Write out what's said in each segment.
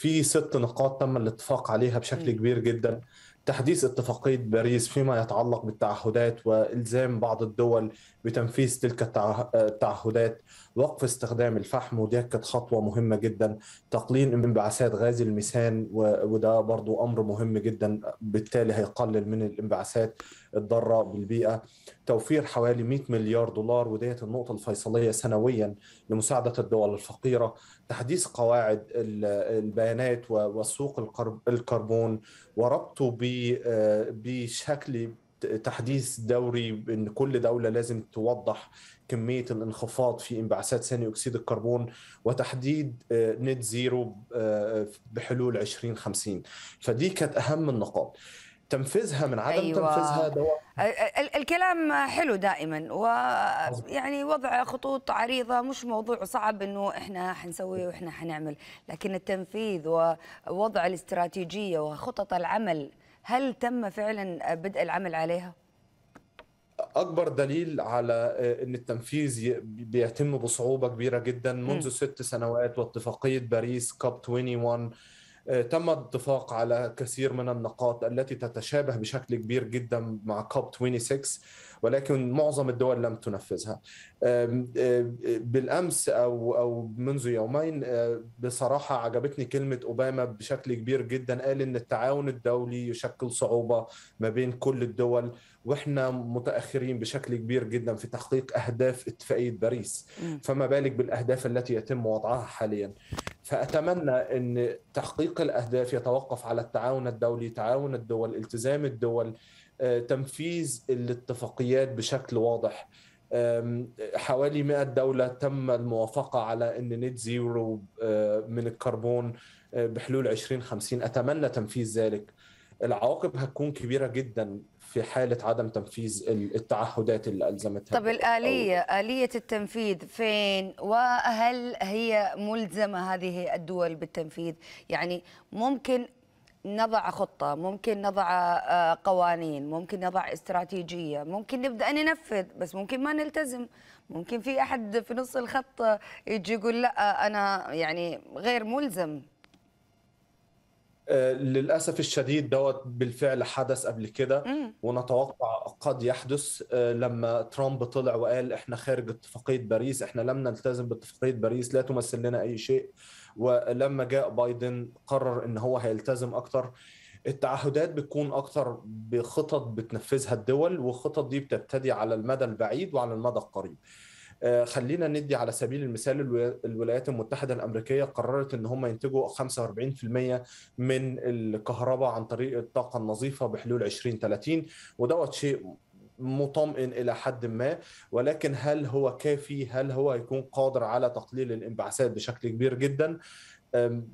في ست نقاط تم الاتفاق عليها بشكل كبير جدا تحديث اتفاقية باريس فيما يتعلق بالتعهدات وإلزام بعض الدول بتنفيذ تلك التعهدات وقف استخدام الفحم ودي كانت خطوة مهمة جدا تقليل انبعاثات غاز الميثان وده برضو أمر مهم جدا بالتالي هيقلل من الانبعاثات الضاره بالبيئه توفير حوالي 100 مليار دولار وديت النقطه الفيصليه سنويا لمساعده الدول الفقيره تحديث قواعد البيانات وسوق الكربون وربطه بشكل تحديث دوري بان كل دوله لازم توضح كميه الانخفاض في انبعاثات ثاني اكسيد الكربون وتحديد آه، نت زيرو آه، بحلول 2050 فدي كانت اهم النقاط تنفيذها من عدم أيوة. تنفيذها الكلام حلو دائما ويعني وضع خطوط عريضه مش موضوع صعب انه احنا حنسوي واحنا حنعمل لكن التنفيذ ووضع الاستراتيجيه وخطط العمل هل تم فعلا بدء العمل عليها؟ اكبر دليل على آه، ان التنفيذ بيتم بصعوبه كبيره جدا منذ م. ست سنوات واتفاقيه باريس كاب 21 آه، تم الاتفاق على كثير من النقاط التي تتشابه بشكل كبير جدا مع كوب 26 ولكن معظم الدول لم تنفذها بالامس او او منذ يومين آه، بصراحه عجبتني كلمه اوباما بشكل كبير جدا قال ان التعاون الدولي يشكل صعوبه ما بين كل الدول واحنا متاخرين بشكل كبير جدا في تحقيق اهداف اتفاقيه باريس فما بالك بالاهداف التي يتم وضعها حاليا فاتمنى ان تحقيق تحقيق الاهداف يتوقف على التعاون الدولي تعاون الدول التزام الدول آه، تنفيذ الاتفاقيات بشكل واضح حوالي 100 دولة تم الموافقة على أن نت زيرو آه، من الكربون آه، بحلول 2050 أتمنى تنفيذ ذلك العواقب هتكون كبيرة جدا في حالة عدم تنفيذ التعهدات اللي ألزمتها طب الآلية أو... آلية التنفيذ فين وهل هي ملزمة هذه الدول بالتنفيذ يعني ممكن نضع خطة ممكن نضع آه، قوانين ممكن نضع استراتيجية ممكن نبدأ ننفذ بس ممكن ما نلتزم ممكن في أحد في نص الخط يجي يقول لا آه، أنا يعني غير ملزم للاسف الشديد دوت بالفعل حدث قبل كده ونتوقع قد يحدث آه، لما ترامب طلع وقال احنا خارج اتفاقيه باريس احنا لم نلتزم باتفاقيه باريس لا تمثل لنا اي شيء ولما جاء بايدن قرر ان هو هيلتزم اكتر التعهدات بتكون اكتر بخطط بتنفذها الدول والخطط دي بتبتدي على المدى البعيد وعلى المدى القريب آه، خلينا ندي على سبيل المثال الولايات المتحده الامريكيه قررت ان هم ينتجوا 45% من الكهرباء عن طريق الطاقه النظيفه بحلول 2030 ودوت شيء مطمئن الى حد ما ولكن هل هو كافي هل هو هيكون قادر على تقليل الانبعاثات بشكل كبير جدا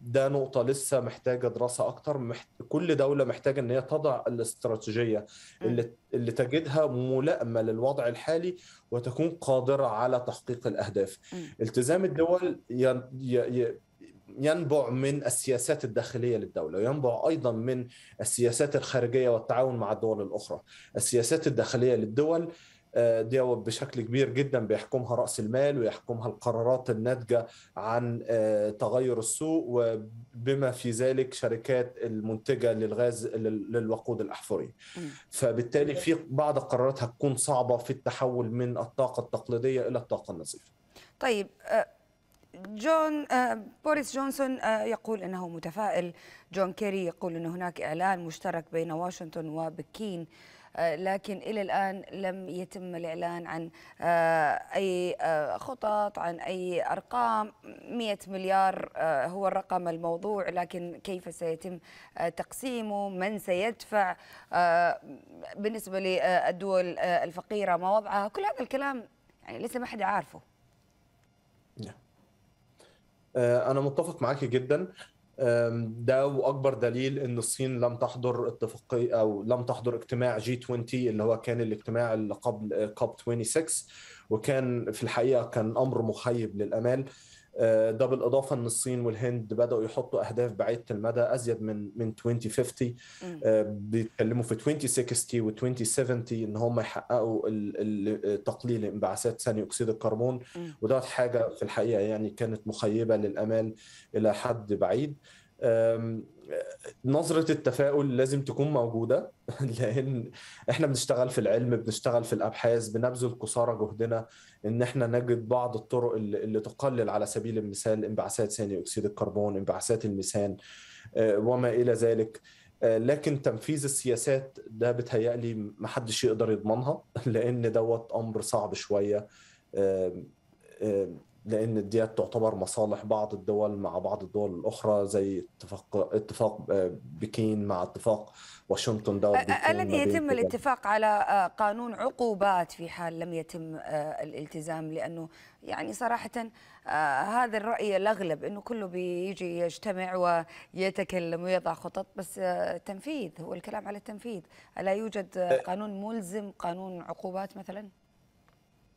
ده نقطة لسه محتاجة دراسة أكتر محت... كل دولة محتاجة إن هي تضع الاستراتيجية اللي, اللي تجدها ملائمة للوضع الحالي وتكون قادرة على تحقيق الأهداف التزام الدول ي... ي... ينبع من السياسات الداخلية للدولة وينبع أيضا من السياسات الخارجية والتعاون مع الدول الأخرى السياسات الداخلية للدول آه، دي بشكل كبير جدا بيحكمها راس المال ويحكمها القرارات الناتجه عن آه، تغير السوق وبما في ذلك شركات المنتجه للغاز للوقود الاحفوري فبالتالي في بعض القرارات هتكون صعبه في التحول من الطاقه التقليديه الى الطاقه النظيفه طيب آه، جون بوريس جونسون يقول انه متفائل جون كيري يقول ان هناك اعلان مشترك بين واشنطن وبكين آه، لكن إلى الآن لم يتم الإعلان عن آه، أي آه، خطط عن أي أرقام 100 مليار هو الرقم الموضوع لكن كيف سيتم تقسيمه من سيدفع بالنسبة للدول الفقيرة ما وضعها كل هذا الكلام يعني لسه ما حد عارفه نعم. أنا متفق معك جدا ده واكبر دليل ان الصين لم تحضر اتفاقيه او لم تحضر اجتماع جي 20 اللي هو كان الاجتماع اللي قبل كوب آه، 26 وكان في الحقيقه كان امر مخيب للامال آه، ده بالاضافه ان الصين والهند بداوا يحطوا اهداف بعيده المدى ازيد من من 2050 آه، بيتكلموا في 2060 و 2070 ان هم يحققوا تقليل انبعاثات ثاني اكسيد الكربون ودوت حاجه في الحقيقه يعني كانت مخيبه للامال الى حد بعيد أه، نظرة التفاؤل لازم تكون موجودة لأن إحنا بنشتغل في العلم بنشتغل في الأبحاث بنبذل قصارى جهدنا إن إحنا نجد بعض الطرق اللي تقلل على سبيل المثال انبعاثات ثاني أكسيد الكربون انبعاثات الميثان أه، وما إلى ذلك أه، لكن تنفيذ السياسات ده بتهيألي محدش يقدر يضمنها لأن دوت أمر صعب شوية لان ديت تعتبر مصالح بعض الدول مع بعض الدول الاخرى زي اتفاق اتفاق آه، بكين مع اتفاق واشنطن دوت الذي يتم الاتفاق على آه، قانون عقوبات في حال لم يتم آه، الالتزام لانه يعني صراحه هذا الراي الاغلب انه كله بيجي يجتمع ويتكلم ويضع خطط بس تنفيذ هو الكلام على التنفيذ الا يوجد قانون ملزم قانون عقوبات مثلا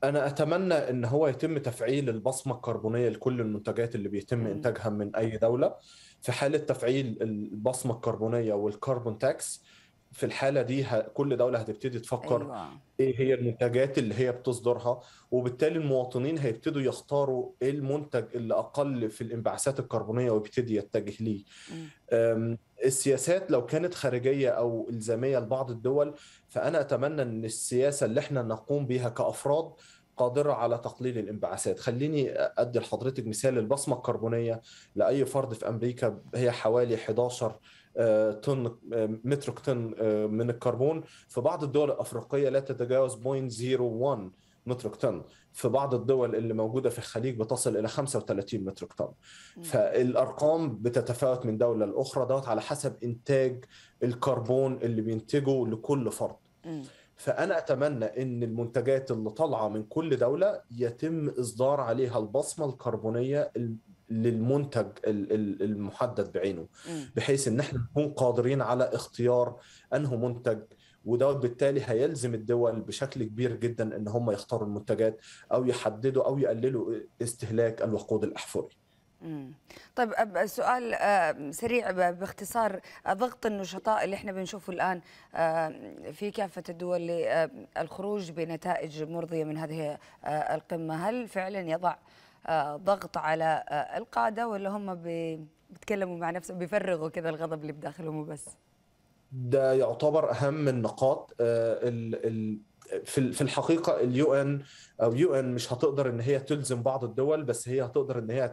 انا اتمنى ان هو يتم تفعيل البصمه الكربونيه لكل المنتجات اللي بيتم انتاجها من اي دوله في حاله تفعيل البصمه الكربونيه والكربون تاكس في الحاله دي كل دوله هتبتدي تفكر أيوة. ايه هي المنتجات اللي هي بتصدرها وبالتالي المواطنين هيبتدوا يختاروا ايه المنتج اللي اقل في الانبعاثات الكربونيه ويبتدي يتجه ليه السياسات لو كانت خارجيه او الزاميه لبعض الدول فانا اتمنى ان السياسه اللي احنا نقوم بها كافراد قادرة على تقليل الانبعاثات خليني أدي لحضرتك مثال البصمة الكربونية لأي فرد في أمريكا هي حوالي 11 آه، طن آه، متر طن آه، من الكربون في بعض الدول الأفريقية لا تتجاوز 0.01 متر طن في بعض الدول اللي موجودة في الخليج بتصل إلى 35 متر طن فالأرقام بتتفاوت من دولة لأخرى دوت على حسب إنتاج الكربون اللي بينتجه لكل فرد فأنا أتمنى إن المنتجات اللي طالعة من كل دولة يتم إصدار عليها البصمة الكربونية للمنتج المحدد بعينه بحيث ان احنا نكون قادرين على اختيار انه منتج وده بالتالي هيلزم الدول بشكل كبير جدا ان هم يختاروا المنتجات او يحددوا او يقللوا استهلاك الوقود الاحفوري. طيب سؤال آه، سريع باختصار آه، ضغط النشطاء اللي احنا بنشوفه الان آه، في كافه الدول للخروج بنتائج مرضيه من هذه القمه، هل فعلا يضع ضغط على القاده ولا هم بيتكلموا مع نفسهم بيفرغوا كذا الغضب اللي بداخلهم وبس؟ ده يعتبر اهم النقاط آه، في في الحقيقه اليو ان او يو ان مش هتقدر ان هي تلزم بعض الدول بس هي هتقدر ان هي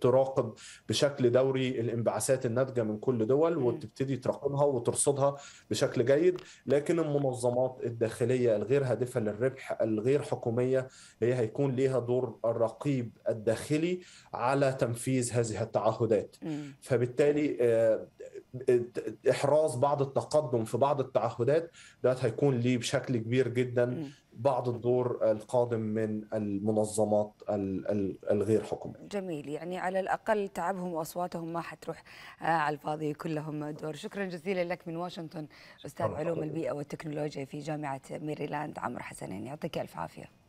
تراقب بشكل دوري الانبعاثات الناتجه من كل دول وتبتدي تراقبها وترصدها بشكل جيد لكن المنظمات الداخليه الغير هادفه للربح الغير حكوميه هي هيكون ليها دور الرقيب الداخلي على تنفيذ هذه التعهدات فبالتالي آه، احراز بعض التقدم في بعض التعهدات ده هيكون ليه بشكل كبير جدا بعض الدور القادم من المنظمات الغير حكوميه. جميل يعني على الاقل تعبهم واصواتهم ما حتروح آه، على الفاضي كلهم دور، شكرا جزيلا لك من واشنطن استاذ علوم البيئه والتكنولوجيا في جامعه ميريلاند عمرو حسنين يعطيك الف عافيه.